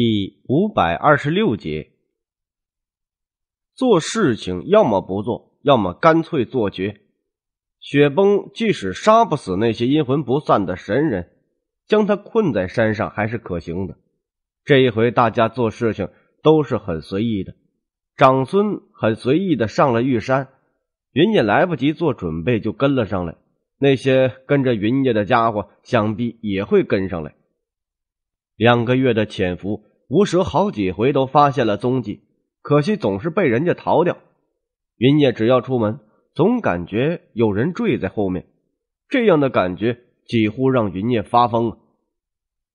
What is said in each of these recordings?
第五百二十六节，做事情要么不做，要么干脆做绝。雪崩即使杀不死那些阴魂不散的神人，将他困在山上还是可行的。这一回大家做事情都是很随意的，长孙很随意的上了玉山，云也来不及做准备就跟了上来。那些跟着云家的家伙，想必也会跟上来。两个月的潜伏。无蛇好几回都发现了踪迹，可惜总是被人家逃掉。云烨只要出门，总感觉有人坠在后面，这样的感觉几乎让云烨发疯。了。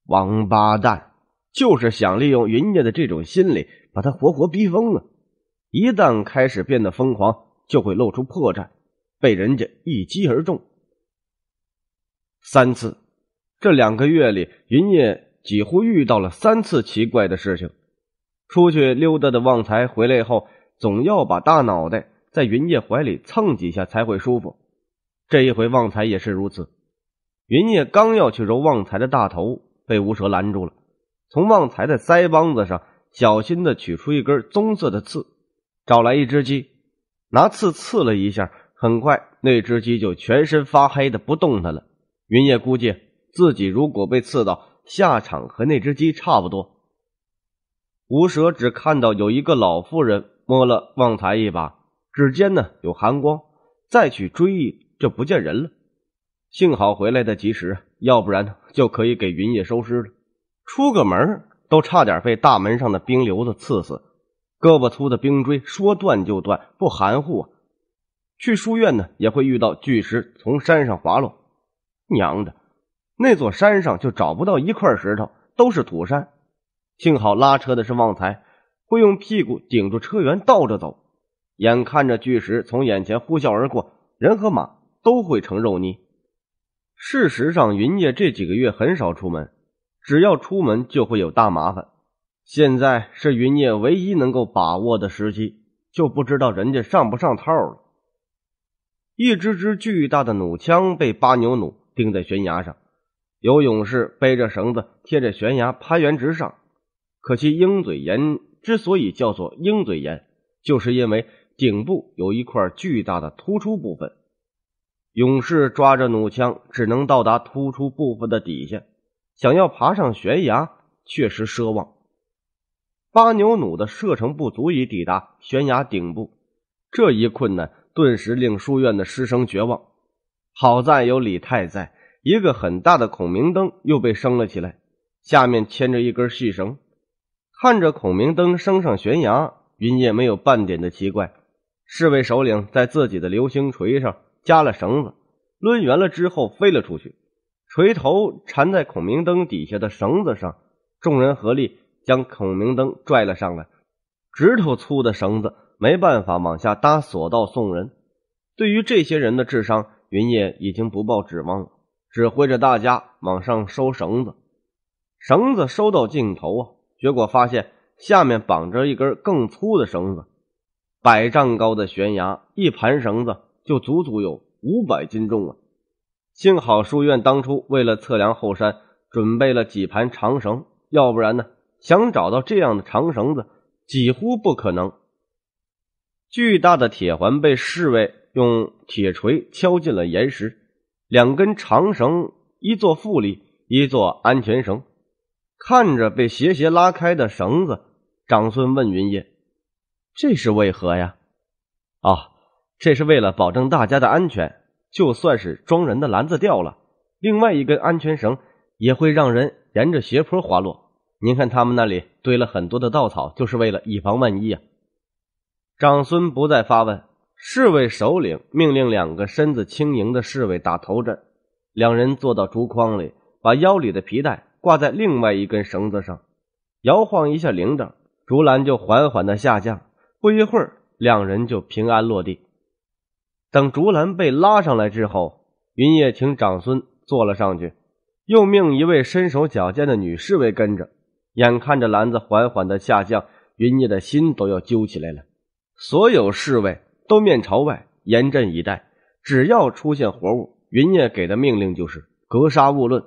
王八蛋，就是想利用云烨的这种心理，把他活活逼疯啊！一旦开始变得疯狂，就会露出破绽，被人家一击而中。三次，这两个月里，云烨。几乎遇到了三次奇怪的事情。出去溜达的旺财回来后，总要把大脑袋在云叶怀里蹭几下才会舒服。这一回旺财也是如此。云叶刚要去揉旺财的大头，被无蛇拦住了。从旺财的腮帮子上小心的取出一根棕色的刺，找来一只鸡，拿刺刺了一下，很快那只鸡就全身发黑的不动弹了。云叶估计自己如果被刺到。下场和那只鸡差不多。吴蛇只看到有一个老妇人摸了旺财一把，指尖呢有寒光，再去追忆就不见人了。幸好回来的及时，要不然就可以给云野收尸了。出个门都差点被大门上的冰瘤子刺死，胳膊粗的冰锥说断就断，不含糊啊！去书院呢也会遇到巨石从山上滑落，娘的！那座山上就找不到一块石头，都是土山。幸好拉车的是旺财，会用屁股顶住车辕倒着走。眼看着巨石从眼前呼啸而过，人和马都会成肉泥。事实上，云烨这几个月很少出门，只要出门就会有大麻烦。现在是云烨唯一能够把握的时机，就不知道人家上不上套了。一支支巨大的弩枪被八牛弩钉在悬崖上。有勇士背着绳子贴着悬崖攀援直上，可惜鹰嘴岩之所以叫做鹰嘴岩，就是因为顶部有一块巨大的突出部分。勇士抓着弩枪，只能到达突出部分的底下，想要爬上悬崖确实奢望。巴牛弩的射程不足以抵达悬崖顶部，这一困难顿时令书院的师生绝望。好在有李泰在。一个很大的孔明灯又被升了起来，下面牵着一根细绳。看着孔明灯升上悬崖，云烨没有半点的奇怪。侍卫首领在自己的流星锤上加了绳子，抡圆了之后飞了出去，锤头缠在孔明灯底下的绳子上。众人合力将孔明灯拽了上来，指头粗的绳子没办法往下搭索道送人。对于这些人的智商，云烨已经不抱指望了。指挥着大家往上收绳子，绳子收到尽头啊，结果发现下面绑着一根更粗的绳子。百丈高的悬崖，一盘绳子就足足有五百斤重啊！幸好书院当初为了测量后山，准备了几盘长绳，要不然呢，想找到这样的长绳子几乎不可能。巨大的铁环被侍卫用铁锤敲进了岩石。两根长绳，一座负力，一座安全绳。看着被斜斜拉开的绳子，长孙问云烨：“这是为何呀？”“哦，这是为了保证大家的安全。就算是装人的篮子掉了，另外一根安全绳也会让人沿着斜坡滑落。您看他们那里堆了很多的稻草，就是为了以防万一啊。”长孙不再发问。侍卫首领命令两个身子轻盈的侍卫打头阵，两人坐到竹筐里，把腰里的皮带挂在另外一根绳子上，摇晃一下铃铛，竹篮就缓缓的下降。不一会儿，两人就平安落地。等竹篮被拉上来之后，云烨请长孙坐了上去，又命一位身手矫健的女侍卫跟着。眼看着篮子缓缓的下降，云烨的心都要揪起来了。所有侍卫。都面朝外严阵以待，只要出现活物，云烨给的命令就是格杀勿论。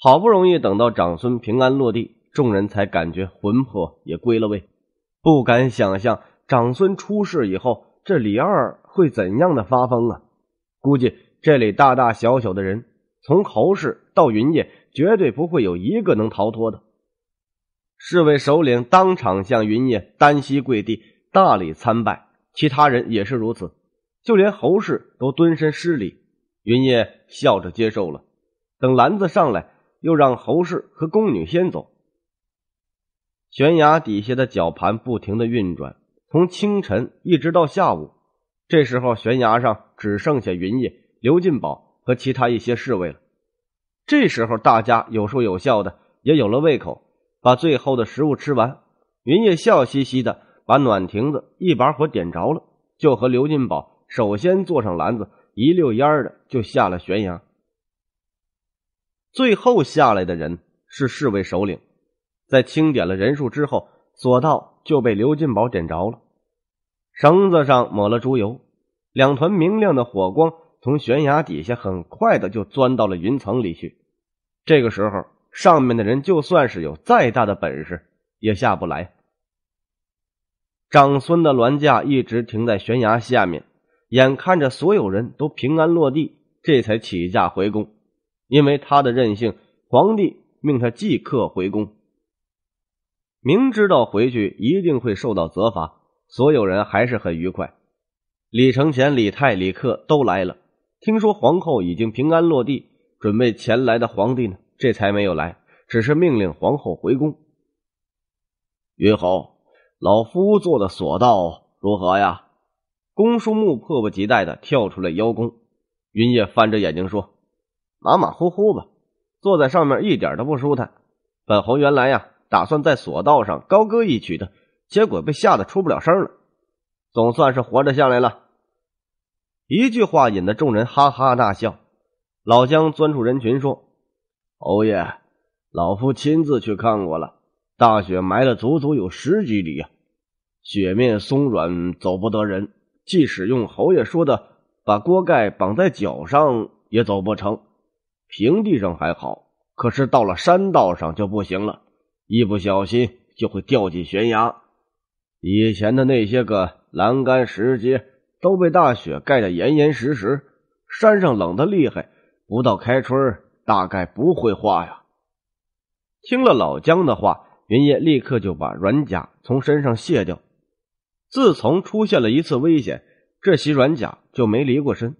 好不容易等到长孙平安落地，众人才感觉魂魄也归了位。不敢想象长孙出事以后，这李二会怎样的发疯啊！估计这里大大小小的人，从侯氏到云烨，绝对不会有一个能逃脱的。侍卫首领当场向云烨单膝跪地，大礼参拜。其他人也是如此，就连侯氏都蹲身施礼。云烨笑着接受了，等篮子上来，又让侯氏和宫女先走。悬崖底下的绞盘不停的运转，从清晨一直到下午。这时候，悬崖上只剩下云烨、刘进宝和其他一些侍卫了。这时候，大家有说有笑的，也有了胃口，把最后的食物吃完。云烨笑嘻嘻的。把暖亭子一把火点着了，就和刘金宝首先坐上篮子，一溜烟儿的就下了悬崖。最后下来的人是侍卫首领，在清点了人数之后，索道就被刘金宝点着了，绳子上抹了猪油，两团明亮的火光从悬崖底下很快的就钻到了云层里去。这个时候，上面的人就算是有再大的本事，也下不来。长孙的銮驾一直停在悬崖下面，眼看着所有人都平安落地，这才起驾回宫。因为他的任性，皇帝命他即刻回宫。明知道回去一定会受到责罚，所有人还是很愉快。李承乾、李泰、李克都来了。听说皇后已经平安落地，准备前来的皇帝呢，这才没有来，只是命令皇后回宫。云侯。老夫做的索道如何呀？公叔木迫不及待的跳出来邀功。云烨翻着眼睛说：“马马虎虎吧，坐在上面一点都不舒坦。本侯原来呀打算在索道上高歌一曲的，结果被吓得出不了声了。总算是活着下来了。”一句话引得众人哈哈大笑。老姜钻出人群说：“侯爷，老夫亲自去看过了，大雪埋了足足有十几里呀。”雪面松软，走不得人。即使用侯爷说的，把锅盖绑在脚上也走不成。平地上还好，可是到了山道上就不行了，一不小心就会掉进悬崖。以前的那些个栏杆石阶都被大雪盖得严严实实，山上冷得厉害，不到开春大概不会化呀。听了老姜的话，云烨立刻就把软甲从身上卸掉。自从出现了一次危险，这袭软甲就没离过身。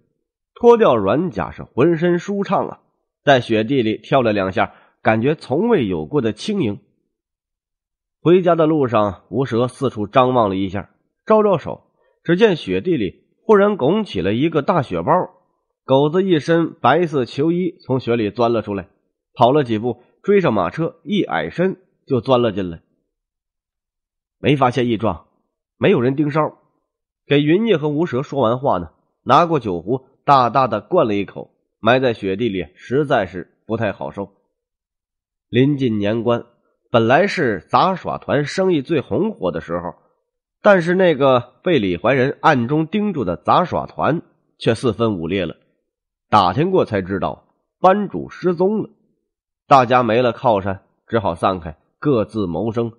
脱掉软甲是浑身舒畅啊，在雪地里跳了两下，感觉从未有过的轻盈。回家的路上，无蛇四处张望了一下，招招手，只见雪地里忽然拱起了一个大雪包，狗子一身白色球衣从雪里钻了出来，跑了几步追上马车，一矮身就钻了进来，没发现异状。没有人盯梢，给云烨和吴蛇说完话呢，拿过酒壶，大大的灌了一口，埋在雪地里，实在是不太好受。临近年关，本来是杂耍团生意最红火的时候，但是那个被李怀仁暗中盯住的杂耍团却四分五裂了。打听过才知道，班主失踪了，大家没了靠山，只好散开，各自谋生。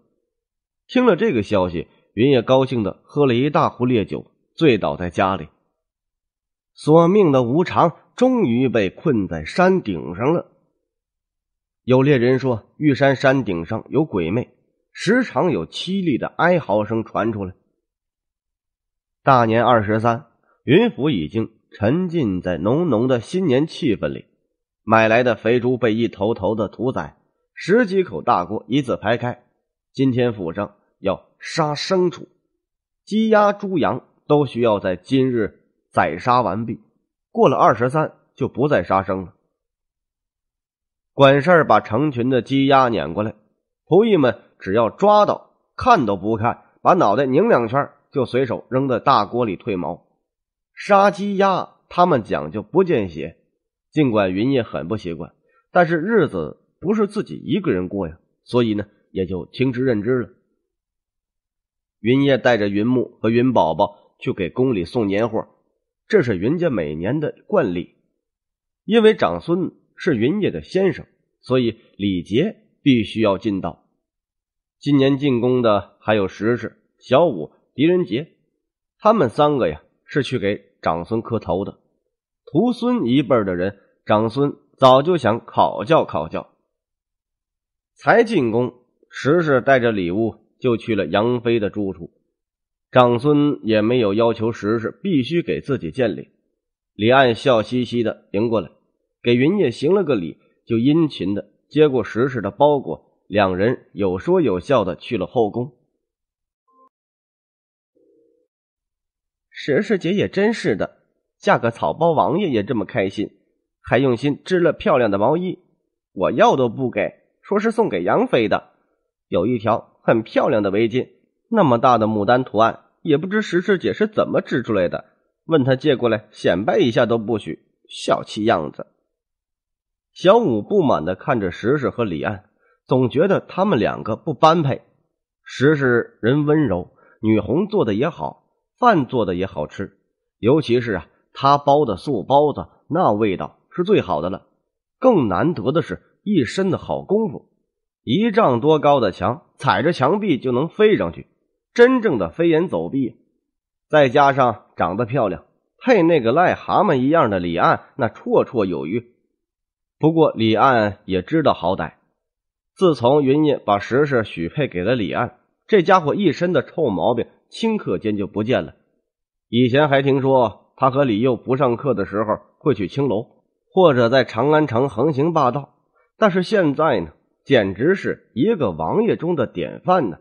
听了这个消息。云也高兴的喝了一大壶烈酒，醉倒在家里。索命的无常终于被困在山顶上了。有猎人说，玉山山顶上有鬼魅，时常有凄厉的哀嚎声传出来。大年二十三，云府已经沉浸在浓浓的新年气氛里，买来的肥猪被一头头的屠宰，十几口大锅一字排开，今天府上要。杀牲畜，鸡鸭猪羊都需要在今日宰杀完毕。过了二十三就不再杀生了。管事儿把成群的鸡鸭撵过来，仆役们只要抓到，看都不看，把脑袋拧两圈，就随手扔在大锅里褪毛。杀鸡鸭他们讲究不见血，尽管云烨很不习惯，但是日子不是自己一个人过呀，所以呢也就听之任之了。云烨带着云木和云宝宝去给宫里送年货，这是云家每年的惯例。因为长孙是云烨的先生，所以礼节必须要尽到。今年进宫的还有石氏、小五、狄仁杰，他们三个呀是去给长孙磕头的。徒孙一辈的人，长孙早就想考教考教。才进宫，石氏带着礼物。就去了杨飞的住处，长孙也没有要求石氏必须给自己见礼。李岸笑嘻嘻的迎过来，给云烨行了个礼，就殷勤的接过石氏的包裹，两人有说有笑的去了后宫。石氏姐也真是的，嫁个草包王爷也这么开心，还用心织了漂亮的毛衣，我要都不给，说是送给杨飞的，有一条。很漂亮的围巾，那么大的牡丹图案，也不知石世姐是怎么织出来的。问他借过来显摆一下都不许，小气样子。小五不满的看着石石和李安，总觉得他们两个不般配。石石人温柔，女红做的也好，饭做的也好吃，尤其是啊，她包的素包子，那味道是最好的了。更难得的是一身的好功夫，一丈多高的墙。踩着墙壁就能飞上去，真正的飞檐走壁，再加上长得漂亮，配那个癞蛤蟆一样的李岸，那绰绰有余。不过李岸也知道好歹，自从云烨把石石许配给了李岸，这家伙一身的臭毛病顷刻间就不见了。以前还听说他和李佑不上课的时候会去青楼，或者在长安城横行霸道，但是现在呢？简直是一个王爷中的典范呢，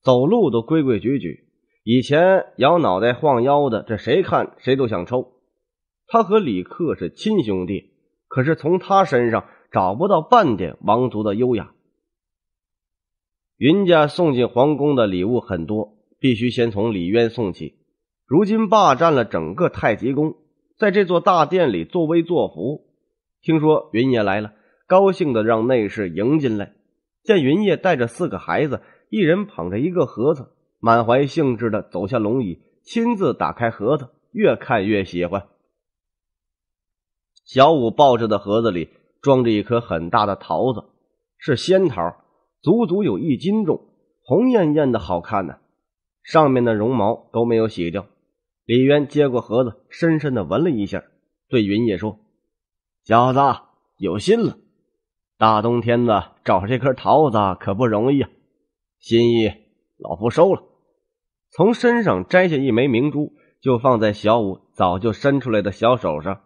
走路都规规矩矩。以前摇脑袋晃腰的，这谁看谁都想抽。他和李克是亲兄弟，可是从他身上找不到半点王族的优雅。云家送进皇宫的礼物很多，必须先从李渊送起。如今霸占了整个太极宫，在这座大殿里作威作福。听说云爷来了。高兴的让内侍迎进来，见云烨带着四个孩子，一人捧着一个盒子，满怀兴致的走下龙椅，亲自打开盒子，越看越喜欢。小五抱着的盒子里装着一颗很大的桃子，是仙桃，足足有一斤重，红艳艳的好看呢，上面的绒毛都没有洗掉。李渊接过盒子，深深的闻了一下，对云烨说：“小子有心了。”大冬天的找这颗桃子可不容易啊！心意老夫收了，从身上摘下一枚明珠，就放在小五早就伸出来的小手上。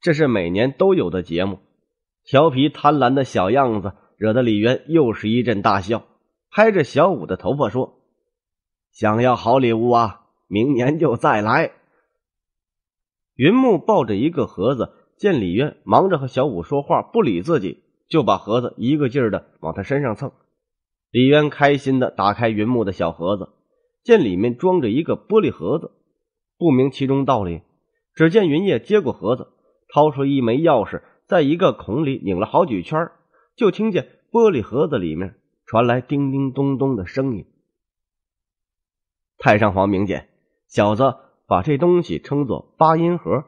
这是每年都有的节目，调皮贪婪的小样子惹得李渊又是一阵大笑，拍着小五的头发说：“想要好礼物啊，明年就再来。”云木抱着一个盒子，见李渊忙着和小五说话，不理自己。就把盒子一个劲儿的往他身上蹭，李渊开心的打开云木的小盒子，见里面装着一个玻璃盒子，不明其中道理。只见云叶接过盒子，掏出一枚钥匙，在一个孔里拧了好几圈，就听见玻璃盒子里面传来叮叮咚咚的声音。太上皇明鉴，小子把这东西称作八音盒，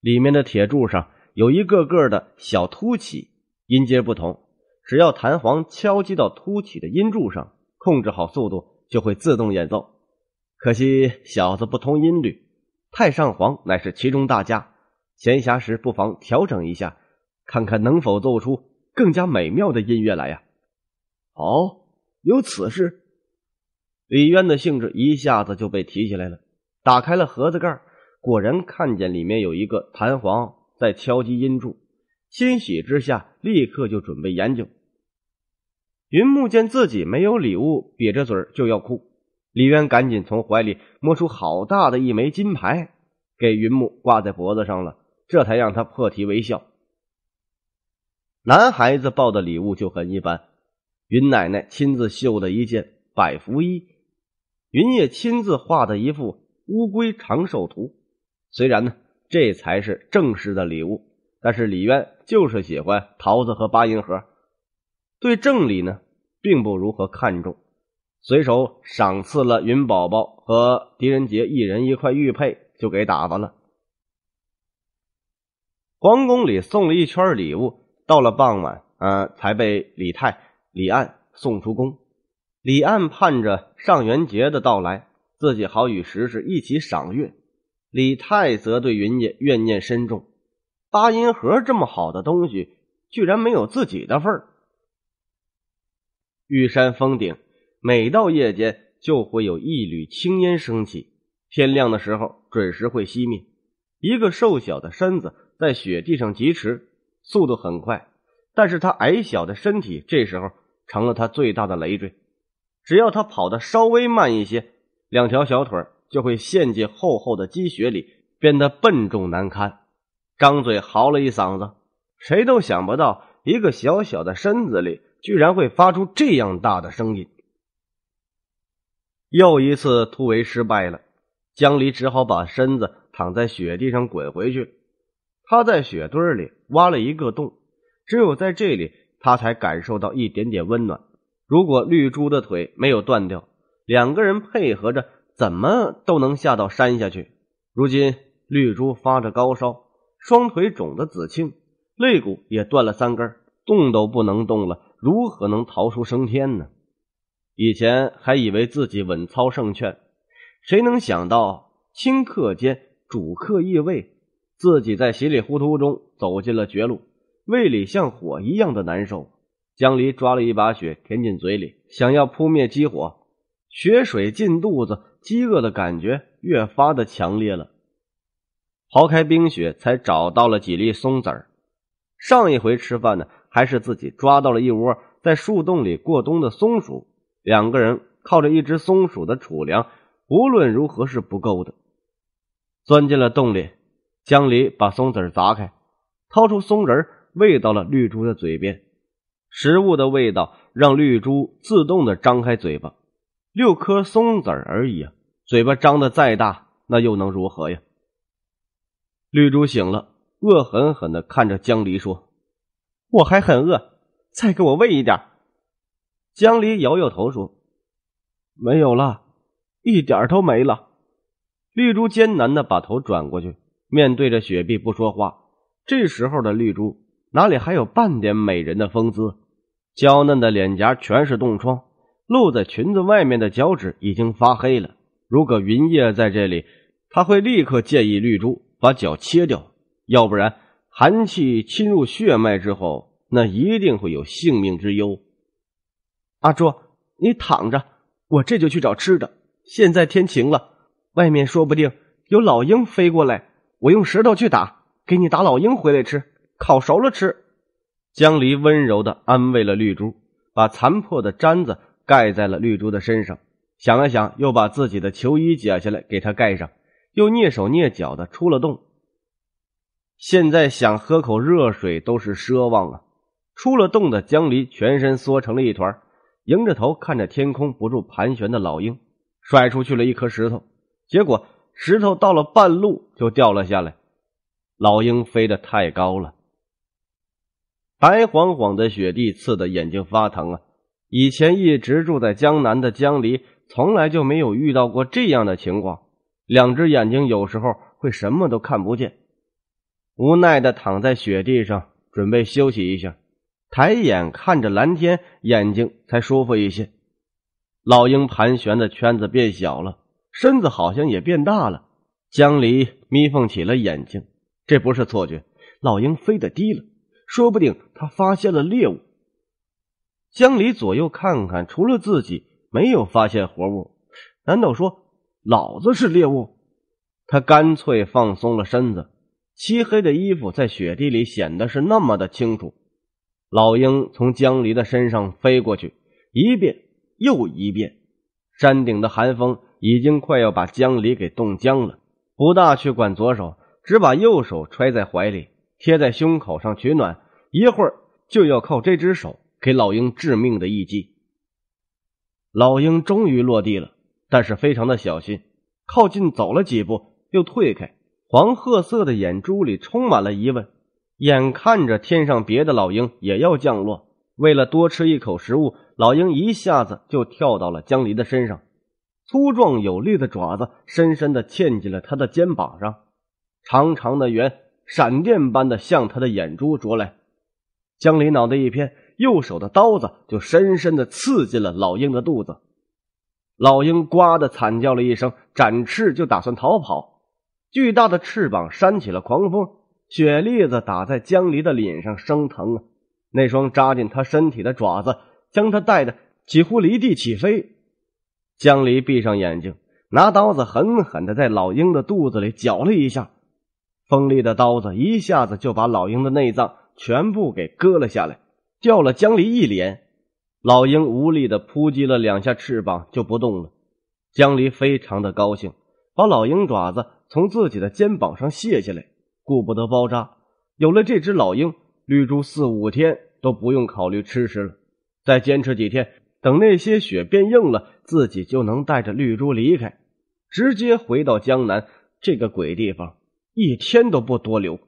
里面的铁柱上有一个个的小凸起。音阶不同，只要弹簧敲击到凸起的音柱上，控制好速度就会自动演奏。可惜小子不通音律，太上皇乃是其中大家，闲暇时不妨调整一下，看看能否奏出更加美妙的音乐来呀！哦，有此事，李渊的兴致一下子就被提起来了。打开了盒子盖果然看见里面有一个弹簧在敲击音柱。欣喜之下，立刻就准备研究。云木见自己没有礼物，瘪着嘴就要哭。李渊赶紧从怀里摸出好大的一枚金牌，给云木挂在脖子上了，这才让他破涕为笑。男孩子抱的礼物就很一般，云奶奶亲自绣的一件百福衣，云也亲自画的一幅乌龟长寿图。虽然呢，这才是正式的礼物。但是李渊就是喜欢桃子和八音盒，对正理呢并不如何看重，随手赏赐了云宝宝和狄仁杰一人一块玉佩就给打发了。皇宫里送了一圈礼物，到了傍晚，呃，才被李泰、李岸送出宫。李岸盼着上元节的到来，自己好与石石一起赏月。李泰则对云家怨念深重。八音盒这么好的东西，居然没有自己的份儿。玉山峰顶，每到夜间就会有一缕青烟升起，天亮的时候准时会熄灭。一个瘦小的身子在雪地上疾驰，速度很快，但是他矮小的身体这时候成了他最大的累赘。只要他跑的稍微慢一些，两条小腿就会陷进厚厚的积雪里，变得笨重难堪。张嘴嚎了一嗓子，谁都想不到，一个小小的身子里，居然会发出这样大的声音。又一次突围失败了，江离只好把身子躺在雪地上滚回去。他在雪堆里挖了一个洞，只有在这里，他才感受到一点点温暖。如果绿珠的腿没有断掉，两个人配合着，怎么都能下到山下去。如今绿珠发着高烧。双腿肿的紫青，肋骨也断了三根，动都不能动了，如何能逃出升天呢？以前还以为自己稳操胜券，谁能想到顷刻间主客易位，自己在稀里糊涂中走进了绝路。胃里像火一样的难受，江离抓了一把血填进嘴里，想要扑灭激火。血水进肚子，饥饿的感觉越发的强烈了。刨开冰雪，才找到了几粒松子儿。上一回吃饭呢，还是自己抓到了一窝在树洞里过冬的松鼠。两个人靠着一只松鼠的储粮，无论如何是不够的。钻进了洞里，江离把松子儿砸开，掏出松仁喂到了绿珠的嘴边。食物的味道让绿珠自动的张开嘴巴。六颗松子儿而已啊，嘴巴张得再大，那又能如何呀？绿珠醒了，恶狠狠的看着江离说：“我还很饿，再给我喂一点。”江离摇摇头说：“没有了，一点都没了。”绿珠艰难的把头转过去，面对着雪碧不说话。这时候的绿珠哪里还有半点美人的风姿？娇嫩的脸颊全是冻疮，露在裙子外面的脚趾已经发黑了。如果云叶在这里，他会立刻建议绿珠。把脚切掉，要不然寒气侵入血脉之后，那一定会有性命之忧。阿珠，你躺着，我这就去找吃的。现在天晴了，外面说不定有老鹰飞过来，我用石头去打，给你打老鹰回来吃，烤熟了吃。江离温柔的安慰了绿珠，把残破的毡子盖在了绿珠的身上，想了想，又把自己的球衣解下来给她盖上。又蹑手蹑脚的出了洞。现在想喝口热水都是奢望啊！出了洞的江离全身缩成了一团，迎着头看着天空不住盘旋的老鹰，甩出去了一颗石头，结果石头到了半路就掉了下来。老鹰飞得太高了，白晃晃的雪地刺得眼睛发疼啊！以前一直住在江南的江离，从来就没有遇到过这样的情况。两只眼睛有时候会什么都看不见，无奈的躺在雪地上，准备休息一下。抬眼看着蓝天，眼睛才舒服一些。老鹰盘旋的圈子变小了，身子好像也变大了。江离眯缝起了眼睛，这不是错觉。老鹰飞得低了，说不定他发现了猎物。江离左右看看，除了自己，没有发现活物。难道说？老子是猎物，他干脆放松了身子，漆黑的衣服在雪地里显得是那么的清楚。老鹰从江离的身上飞过去，一遍又一遍。山顶的寒风已经快要把江离给冻僵了，不大去管左手，只把右手揣在怀里，贴在胸口上取暖。一会儿就要靠这只手给老鹰致命的一击。老鹰终于落地了。但是非常的小心，靠近走了几步，又退开。黄褐色的眼珠里充满了疑问。眼看着天上别的老鹰也要降落，为了多吃一口食物，老鹰一下子就跳到了江离的身上。粗壮有力的爪子深深的嵌进了他的肩膀上，长长的圆闪电般的向他的眼珠啄来。江离脑袋一偏，右手的刀子就深深的刺进了老鹰的肚子。老鹰“呱”的惨叫了一声，展翅就打算逃跑。巨大的翅膀扇起了狂风，雪粒子打在江离的脸上生疼啊！那双扎进他身体的爪子将他带的几乎离地起飞。江离闭上眼睛，拿刀子狠狠的在老鹰的肚子里绞了一下，锋利的刀子一下子就把老鹰的内脏全部给割了下来，掉了江离一脸。老鹰无力地扑击了两下翅膀，就不动了。江离非常的高兴，把老鹰爪子从自己的肩膀上卸下来，顾不得包扎。有了这只老鹰，绿珠四五天都不用考虑吃食了。再坚持几天，等那些雪变硬了，自己就能带着绿珠离开，直接回到江南这个鬼地方，一天都不多留。